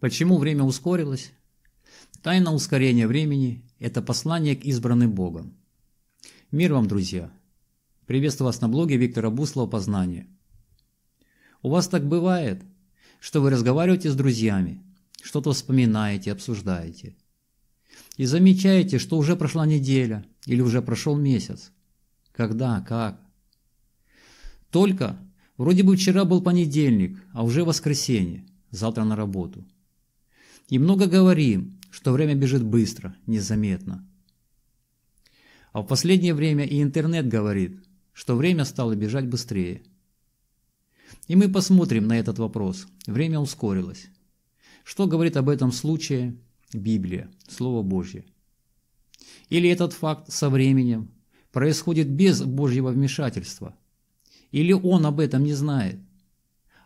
Почему время ускорилось? Тайна ускорения времени – это послание к избранным Богом. Мир вам, друзья! Приветствую вас на блоге Виктора Буслова «Познание». У вас так бывает, что вы разговариваете с друзьями, что-то вспоминаете, обсуждаете. И замечаете, что уже прошла неделя или уже прошел месяц. Когда, как? Только вроде бы вчера был понедельник, а уже воскресенье, завтра на работу – и много говорим, что время бежит быстро, незаметно. А в последнее время и интернет говорит, что время стало бежать быстрее. И мы посмотрим на этот вопрос. Время ускорилось. Что говорит об этом случае Библия, Слово Божье? Или этот факт со временем происходит без Божьего вмешательства? Или он об этом не знает?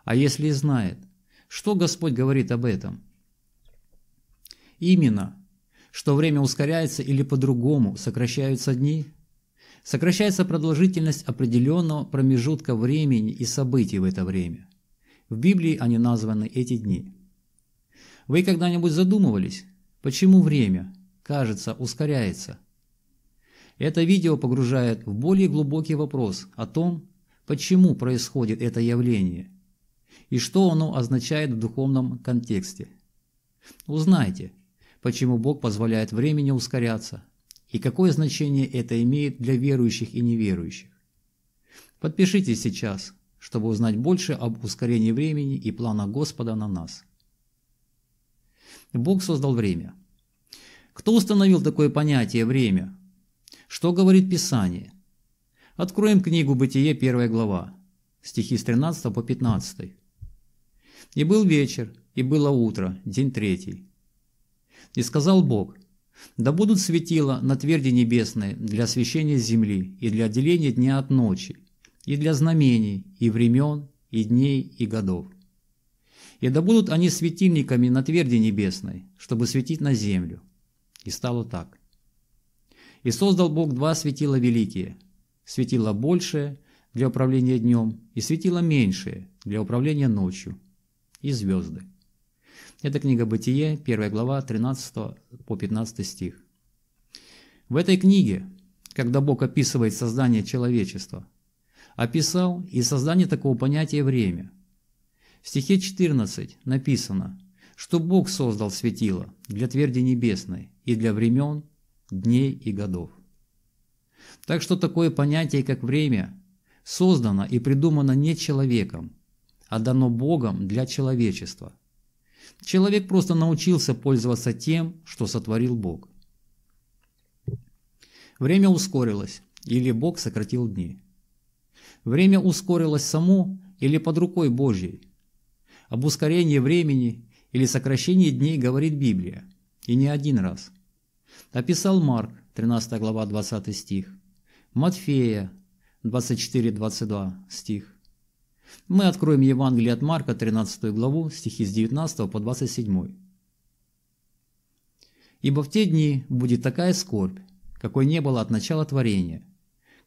А если знает, что Господь говорит об этом? Именно. Что время ускоряется или по-другому сокращаются дни? Сокращается продолжительность определенного промежутка времени и событий в это время. В Библии они названы эти дни. Вы когда-нибудь задумывались, почему время, кажется, ускоряется? Это видео погружает в более глубокий вопрос о том, почему происходит это явление и что оно означает в духовном контексте. Узнайте, почему Бог позволяет времени ускоряться, и какое значение это имеет для верующих и неверующих. Подпишитесь сейчас, чтобы узнать больше об ускорении времени и планах Господа на нас. Бог создал время. Кто установил такое понятие «время»? Что говорит Писание? Откроем книгу «Бытие», первая глава, стихи с 13 по 15. «И был вечер, и было утро, день третий. И сказал Бог, «Да будут светила на тверди небесной для освещения земли и для отделения дня от ночи, и для знамений, и времен, и дней, и годов. И да будут они светильниками на тверди небесной, чтобы светить на землю». И стало так. И создал Бог два светила великие, светило большее для управления днем и светило меньшее для управления ночью, и звезды. Это книга Бытие, 1 глава, 13 по 15 стих. В этой книге, когда Бог описывает создание человечества, описал и создание такого понятия «время». В стихе 14 написано, что Бог создал светило для тверди небесной и для времен, дней и годов. Так что такое понятие, как время, создано и придумано не человеком, а дано Богом для человечества – Человек просто научился пользоваться тем, что сотворил Бог. Время ускорилось, или Бог сократил дни. Время ускорилось само или под рукой Божьей. Об ускорении времени или сокращении дней говорит Библия, и не один раз. Описал Марк, 13 глава, 20 стих, Матфея, 24-22 стих, мы откроем Евангелие от Марка, 13 главу, стихи с 19 по 27. «Ибо в те дни будет такая скорбь, какой не было от начала творения,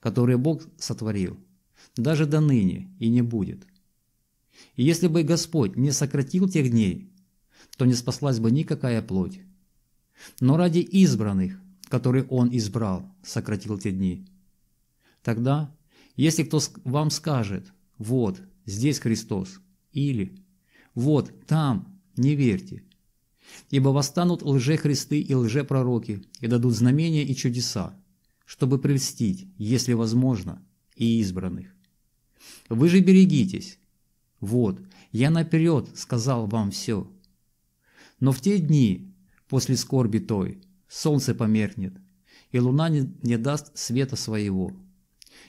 которое Бог сотворил, даже до ныне и не будет. И если бы Господь не сократил тех дней, то не спаслась бы никакая плоть. Но ради избранных, которые Он избрал, сократил те дни. Тогда, если кто вам скажет, вот, здесь Христос. Или вот там, не верьте. Ибо восстанут лжехристы и лжепророки, и дадут знамения и чудеса, чтобы прельстить, если возможно, и избранных. Вы же берегитесь. Вот, я наперед сказал вам все. Но в те дни, после скорби той, солнце померкнет, и луна не, даст света своего,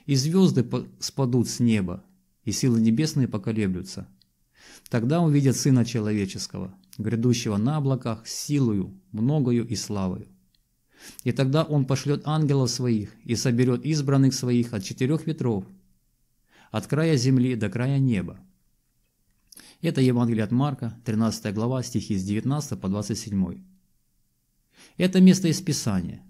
и звезды спадут с неба, и силы небесные поколеблются. Тогда увидят Сына Человеческого, грядущего на облаках, силою, многою и славою. И тогда Он пошлет ангелов своих и соберет избранных своих от четырех ветров, от края земли до края неба. Это Евангелие от Марка, 13 глава, стихи с 19 по 27. Это место из Писания.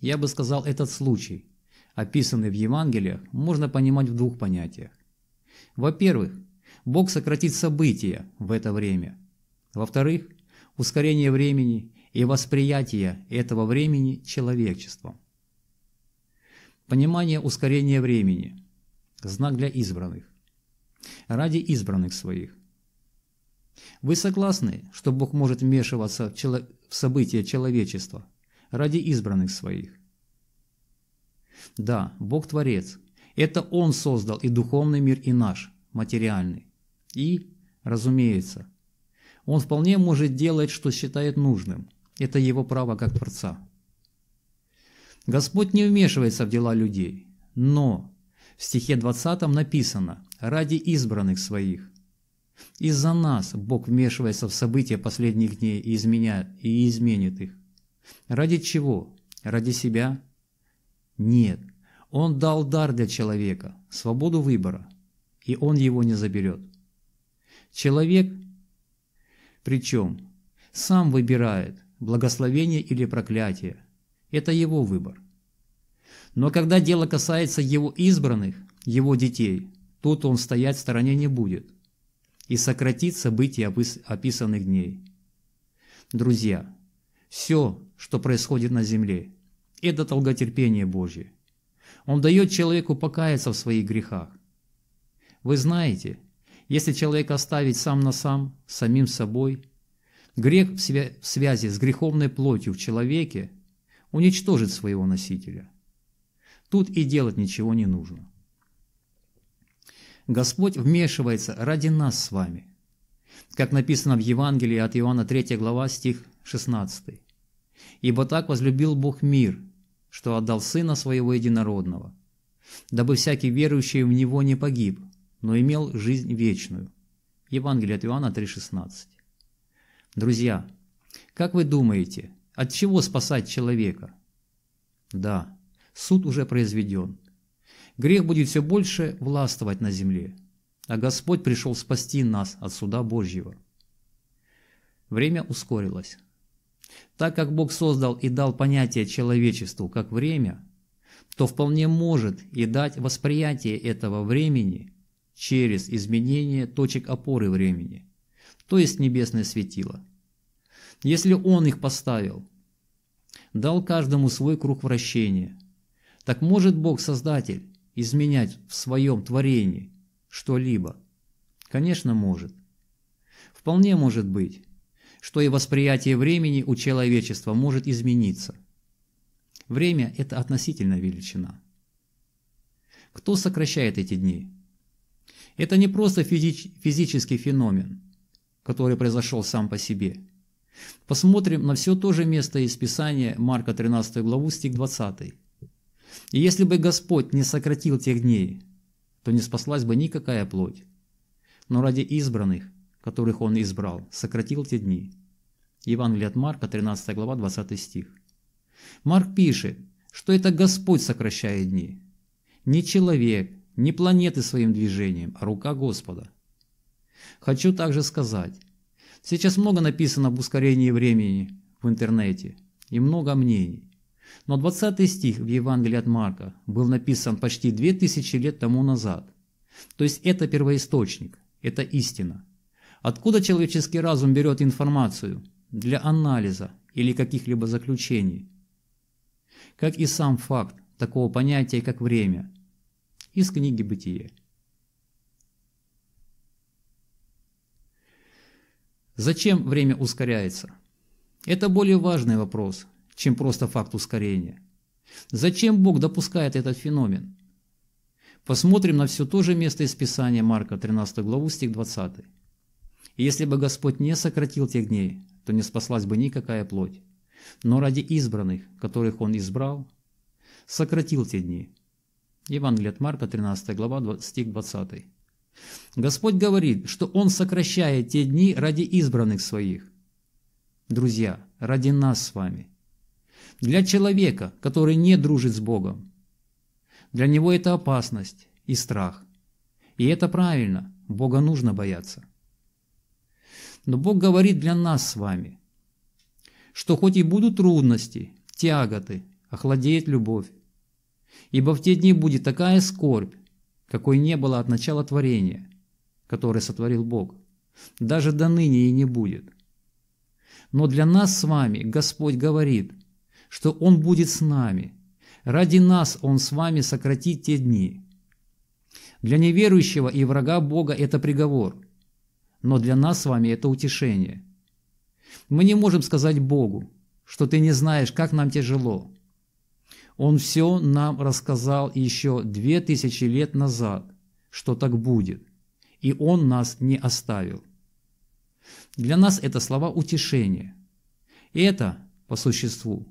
Я бы сказал, этот случай, описанный в Евангелиях, можно понимать в двух понятиях. Во-первых, Бог сократит события в это время. Во-вторых, ускорение времени и восприятие этого времени человечеством. Понимание ускорения времени – знак для избранных. Ради избранных своих. Вы согласны, что Бог может вмешиваться в, чело... в события человечества ради избранных своих? Да, Бог – Творец – это Он создал и духовный мир, и наш, материальный. И, разумеется, Он вполне может делать, что считает нужным. Это Его право как Творца. Господь не вмешивается в дела людей, но в стихе 20 написано «ради избранных своих». Из-за нас Бог вмешивается в события последних дней и, изменяет, и изменит их. Ради чего? Ради себя? Нет. Он дал дар для человека, свободу выбора, и он его не заберет. Человек, причем, сам выбирает, благословение или проклятие. Это его выбор. Но когда дело касается его избранных, его детей, тут он стоять в стороне не будет и сократит события описанных дней. Друзья, все, что происходит на земле, это долготерпение Божье. Он дает человеку покаяться в своих грехах. Вы знаете, если человек оставить сам на сам, самим собой, грех в связи с греховной плотью в человеке уничтожит своего носителя. Тут и делать ничего не нужно. Господь вмешивается ради нас с вами, как написано в Евангелии от Иоанна 3 глава стих 16. «Ибо так возлюбил Бог мир, что отдал Сына Своего Единородного, дабы всякий верующий в Него не погиб, но имел жизнь вечную». Евангелие от Иоанна 3,16. Друзья, как вы думаете, от чего спасать человека? Да, суд уже произведен. Грех будет все больше властвовать на земле, а Господь пришел спасти нас от суда Божьего. Время ускорилось. Так как Бог создал и дал понятие человечеству как время, то вполне может и дать восприятие этого времени через изменение точек опоры времени, то есть небесное светило. Если Он их поставил, дал каждому свой круг вращения, так может Бог Создатель изменять в своем творении что-либо? Конечно, может. Вполне может быть что и восприятие времени у человечества может измениться. Время – это относительная величина. Кто сокращает эти дни? Это не просто физи физический феномен, который произошел сам по себе. Посмотрим на все то же место из Писания Марка 13 главу, стих 20. «И если бы Господь не сократил тех дней, то не спаслась бы никакая плоть, но ради избранных которых Он избрал, сократил те дни. Евангелие от Марка, 13 глава, 20 стих. Марк пишет, что это Господь сокращает дни. Не человек, не планеты своим движением, а рука Господа. Хочу также сказать, сейчас много написано об ускорении времени в интернете и много мнений. Но 20 стих в Евангелии от Марка был написан почти 2000 лет тому назад. То есть это первоисточник, это истина. Откуда человеческий разум берет информацию? Для анализа или каких-либо заключений. Как и сам факт такого понятия, как время. Из книги «Бытие». Зачем время ускоряется? Это более важный вопрос, чем просто факт ускорения. Зачем Бог допускает этот феномен? Посмотрим на все то же место из Писания Марка, 13 главу, стих 20. И если бы Господь не сократил тех дней, то не спаслась бы никакая плоть. Но ради избранных, которых Он избрал, сократил те дни. Евангелие от Марка, 13 глава, стих 20. Господь говорит, что Он сокращает те дни ради избранных Своих. Друзья, ради нас с вами. Для человека, который не дружит с Богом. Для него это опасность и страх. И это правильно, Бога нужно бояться. Но Бог говорит для нас с вами, что хоть и будут трудности, тяготы, охладеет любовь, ибо в те дни будет такая скорбь, какой не было от начала творения, которое сотворил Бог, даже до ныне и не будет. Но для нас с вами Господь говорит, что Он будет с нами, ради нас Он с вами сократит те дни. Для неверующего и врага Бога это приговор – но для нас с вами это утешение. Мы не можем сказать Богу, что ты не знаешь, как нам тяжело. Он все нам рассказал еще две тысячи лет назад, что так будет, и Он нас не оставил. Для нас это слова утешения. это, по существу,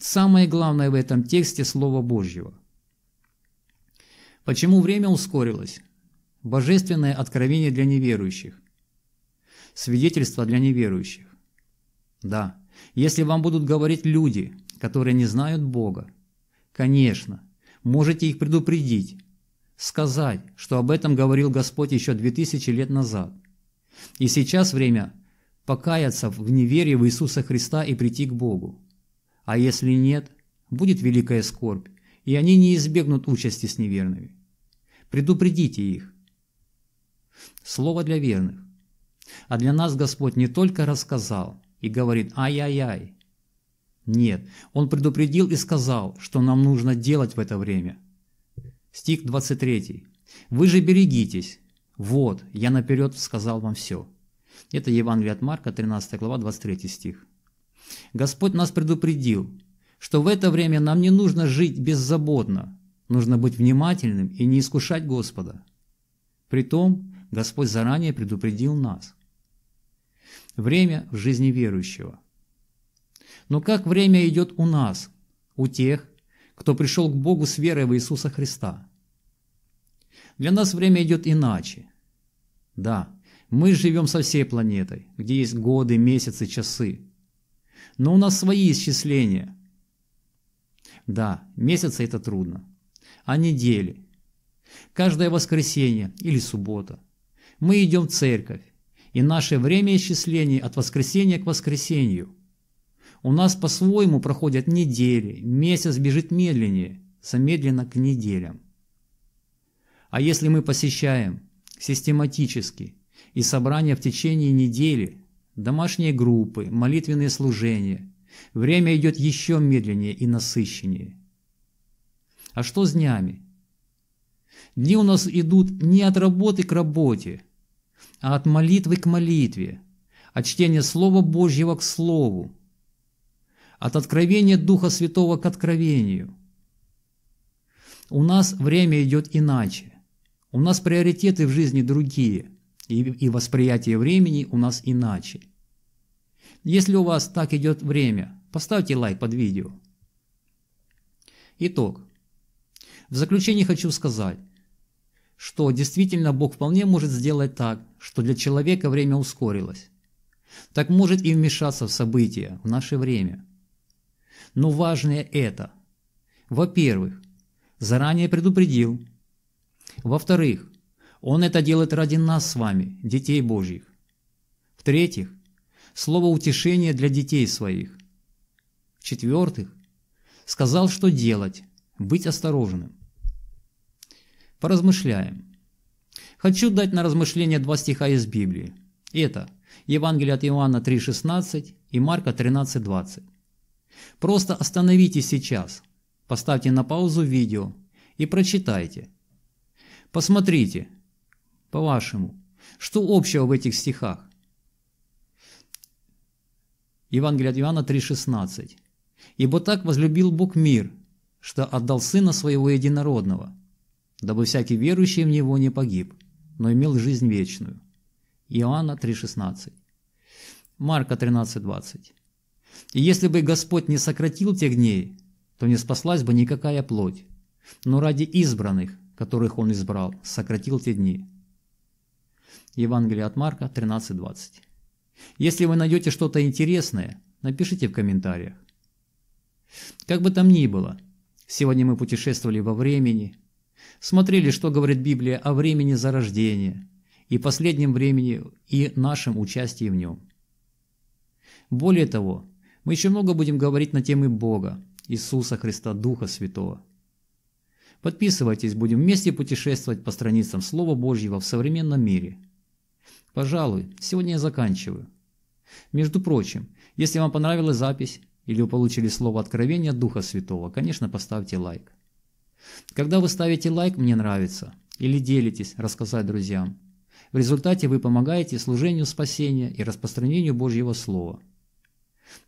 самое главное в этом тексте Слова Божьего. Почему время ускорилось? Божественное откровение для неверующих свидетельство для неверующих. Да, если вам будут говорить люди, которые не знают Бога, конечно, можете их предупредить, сказать, что об этом говорил Господь еще 2000 лет назад. И сейчас время покаяться в неверии в Иисуса Христа и прийти к Богу. А если нет, будет великая скорбь, и они не избегнут участи с неверными. Предупредите их. Слово для верных. А для нас Господь не только рассказал и говорит «ай-яй-яй». Нет, Он предупредил и сказал, что нам нужно делать в это время. Стих 23. «Вы же берегитесь. Вот, я наперед сказал вам все». Это Евангелие от Марка, 13 глава, 23 стих. Господь нас предупредил, что в это время нам не нужно жить беззаботно, нужно быть внимательным и не искушать Господа. Притом, Господь заранее предупредил нас. Время в жизни верующего. Но как время идет у нас, у тех, кто пришел к Богу с верой в Иисуса Христа? Для нас время идет иначе. Да, мы живем со всей планетой, где есть годы, месяцы, часы. Но у нас свои исчисления. Да, месяцы это трудно. А недели? Каждое воскресенье или суббота мы идем в церковь, и наше время исчисления от воскресенья к воскресенью. У нас по-своему проходят недели, месяц бежит медленнее, замедленно к неделям. А если мы посещаем систематически и собрания в течение недели, домашние группы, молитвенные служения, время идет еще медленнее и насыщеннее. А что с днями? Дни у нас идут не от работы к работе, а от молитвы к молитве, от чтения Слова Божьего к Слову, от откровения Духа Святого к откровению. У нас время идет иначе. У нас приоритеты в жизни другие, и, и восприятие времени у нас иначе. Если у вас так идет время, поставьте лайк под видео. Итог. В заключение хочу сказать, что действительно Бог вполне может сделать так, что для человека время ускорилось. Так может и вмешаться в события, в наше время. Но важное это. Во-первых, заранее предупредил. Во-вторых, Он это делает ради нас с вами, детей Божьих. В-третьих, слово утешения для детей своих. В-четвертых, сказал, что делать, быть осторожным. Поразмышляем. Хочу дать на размышление два стиха из Библии. Это Евангелие от Иоанна 3,16 и Марка 13,20. Просто остановитесь сейчас, поставьте на паузу видео и прочитайте. Посмотрите, по-вашему, что общего в этих стихах? Евангелие от Иоанна 3,16. «Ибо так возлюбил Бог мир, что отдал Сына Своего Единородного, дабы всякий верующий в него не погиб, но имел жизнь вечную. Иоанна 3,16. Марка 13,20. И если бы Господь не сократил тех дней, то не спаслась бы никакая плоть, но ради избранных, которых Он избрал, сократил те дни. Евангелие от Марка 13.20 Если вы найдете что-то интересное, напишите в комментариях. Как бы там ни было, сегодня мы путешествовали во времени – Смотрели, что говорит Библия о времени зарождения и последнем времени и нашем участии в нем. Более того, мы еще много будем говорить на темы Бога, Иисуса Христа, Духа Святого. Подписывайтесь, будем вместе путешествовать по страницам Слова Божьего в современном мире. Пожалуй, сегодня я заканчиваю. Между прочим, если вам понравилась запись или вы получили слово откровения Духа Святого, конечно, поставьте лайк. Когда вы ставите лайк «Мне нравится» или делитесь «Рассказать друзьям», в результате вы помогаете служению спасения и распространению Божьего Слова.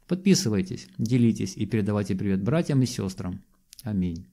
Подписывайтесь, делитесь и передавайте привет братьям и сестрам. Аминь.